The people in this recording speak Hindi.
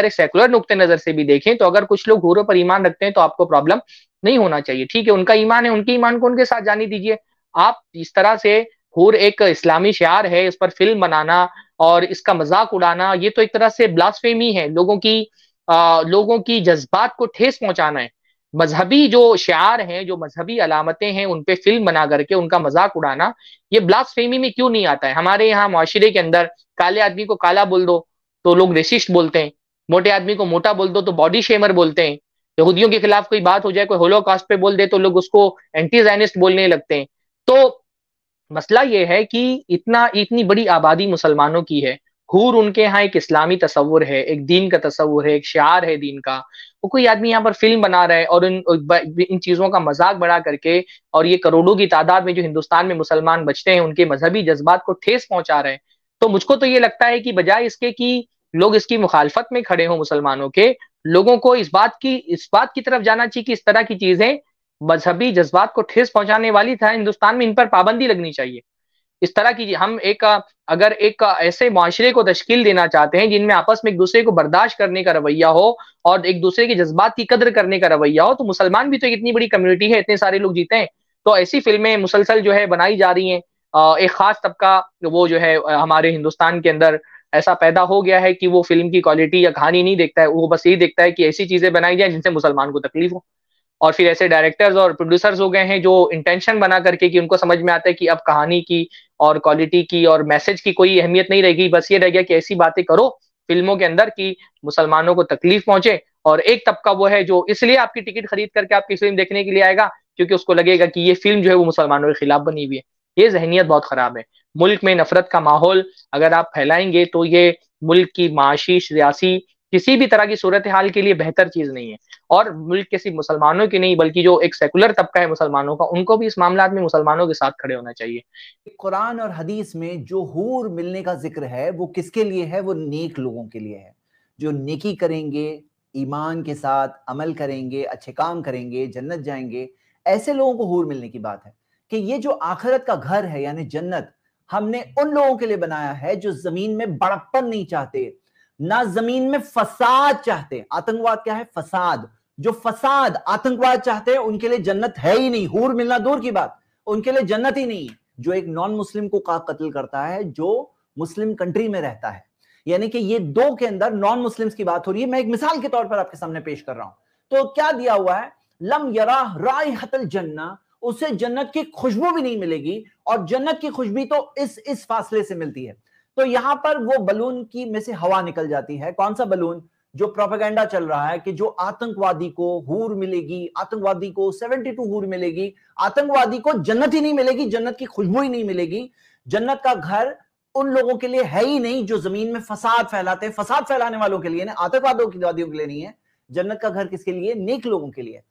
अगर एक सेकुलर नुकते नजर से भी देखें तो अगर कुछ लोग घोरों पर ईमान रखते हैं तो आपको प्रॉब्लम नहीं होना चाहिए ठीक है उनका ईमान है उनके ईमान को उनके साथ जाने दीजिए आप इस तरह से हूर एक इस्लामी शार है इस पर फिल्म बनाना और इसका मजाक उड़ाना ये तो एक तरह से ब्लास्फेमी है लोगों की आ, लोगों की जज्बात को ठेस पहुंचाना है मजहबी जो शार हैं जो मजहबी अलामतें हैं उन पे फिल्म बना करके उनका मजाक उड़ाना ये ब्लास्फेमी में क्यों नहीं आता है हमारे यहाँ माशरे के अंदर काले आदमी को काला बोल दो तो लोग रेसिस्ट बोलते हैं मोटे आदमी को मोटा बोल दो तो बॉडी शेमर बोलते हैं यहूदियों के खिलाफ कोई बात हो जाए कोई कास्ट पे बोल दे तो लोग उसको एंटीजाइनिस्ट बोलने लगते हैं तो मसला यह है कि इतना इतनी बड़ी आबादी मुसलमानों की है हूर उनके यहाँ एक इस्लामी तस्वुर है एक दीन का तस्वुर है एक शार है दीन का वो कोई आदमी यहाँ पर फिल्म बना रहा है और इन इन चीजों का मजाक बना करके और ये करोड़ों की तादाद में जो हिंदुस्तान में मुसलमान बचते हैं उनके मजहबी जज्बात को ठेस पहुंचा रहे हैं तो मुझको तो ये लगता है कि बजाय इसके कि लोग इसकी मुखालफत में खड़े हों मुसलमानों के लोगों को इस बात की इस बात की तरफ जाना चाहिए कि इस तरह की चीजें मजहबी जज्बात को ठेस पहुंचाने वाली था हिंदुस्तान में इन पर पाबंदी लगनी चाहिए इस तरह की हम एक अगर एक ऐसे माशरे को तश्कील देना चाहते हैं जिनमें आपस में एक दूसरे को बर्दाश्त करने का रवैया हो और एक दूसरे के जज्बात की कदर करने का रवैया हो तो मुसलमान भी तो इतनी बड़ी कम्युनिटी है इतने सारे लोग जीते हैं तो ऐसी फिल्में मुसलसल जो है बनाई जा रही हैं एक खास तबका वो जो है हमारे हिंदुस्तान के अंदर ऐसा पैदा हो गया है कि वो फिल्म की क्वालिटी या कहानी नहीं देखता है वो बस यही देखता है कि ऐसी चीजें बनाई जाए जिनसे मुसलमान को तकलीफ हो और फिर ऐसे डायरेक्टर्स और प्रोड्यूसर्स हो गए हैं जो इंटेंशन बना करके कि उनको समझ में आता है कि अब कहानी की और क्वालिटी की और मैसेज की कोई अहमियत नहीं रहेगी बस ये रह गया कि ऐसी बातें करो फिल्मों के अंदर की मुसलमानों को तकलीफ पहुंचे और एक तबका वो है जो इसलिए आपकी टिकट खरीद करके आपकी फिल्म देखने के लिए आएगा क्योंकि उसको लगेगा कि ये फिल्म जो है वो मुसलमानों के खिलाफ बनी हुई है ये जहनीत बहुत खराब है मुल्क में नफरत का माहौल अगर आप फैलाएंगे तो ये मुल्क की माशी सियासी किसी भी तरह की सूरत हाल के लिए बेहतर चीज नहीं है और मुल्क के सिर्फ मुसलमानों की नहीं बल्कि जो एक सेकुलर तबका है मुसलमानों का उनको भी इस मामला में मुसलमानों के साथ खड़े होना चाहिए कुरान और हदीस में जो हूर मिलने का जिक्र है वो किसके लिए है वो नेक लोगों के लिए है जो नेकी करेंगे ईमान के साथ अमल करेंगे अच्छे काम करेंगे जन्नत जाएंगे ऐसे लोगों को हूर मिलने की बात है कि ये जो आखिरत का घर है यानी जन्नत हमने उन लोगों के लिए बनाया है जो जमीन में बड़प्पन नहीं चाहते ना जमीन में फसाद चाहते आतंकवाद क्या है फसाद जो फसाद आतंकवाद चाहते हैं उनके लिए जन्नत है ही नहीं हूर मिलना दूर की बात उनके लिए जन्नत ही नहीं जो एक नॉन मुस्लिम को का कत्ल करता है जो मुस्लिम कंट्री में रहता है यानी कि ये दो के अंदर नॉन मुस्लिम्स की बात हो रही है मैं एक मिसाल के तौर पर आपके सामने पेश कर रहा हूं तो क्या दिया हुआ है लम यरा राय हतल जन्ना उसे जन्नत की खुशबू भी नहीं मिलेगी और जन्नत की खुशबू तो इस इस फासले से मिलती है तो यहां पर वो बलून की में से हवा निकल जाती है कौन सा बलून जो प्रोपेगेंडा चल रहा है कि जो आतंकवादी को हूर मिलेगी आतंकवादी को 72 हूर मिलेगी आतंकवादी को जन्नत ही नहीं मिलेगी जन्नत की खुशबू ही नहीं मिलेगी जन्नत का घर उन लोगों के लिए है ही नहीं जो जमीन में फसाद फैलाते हैं फसाद फैलाने वालों के लिए आतंकवादियों के लिए नहीं है जन्नत का घर किसके लिए नेक लोगों के लिए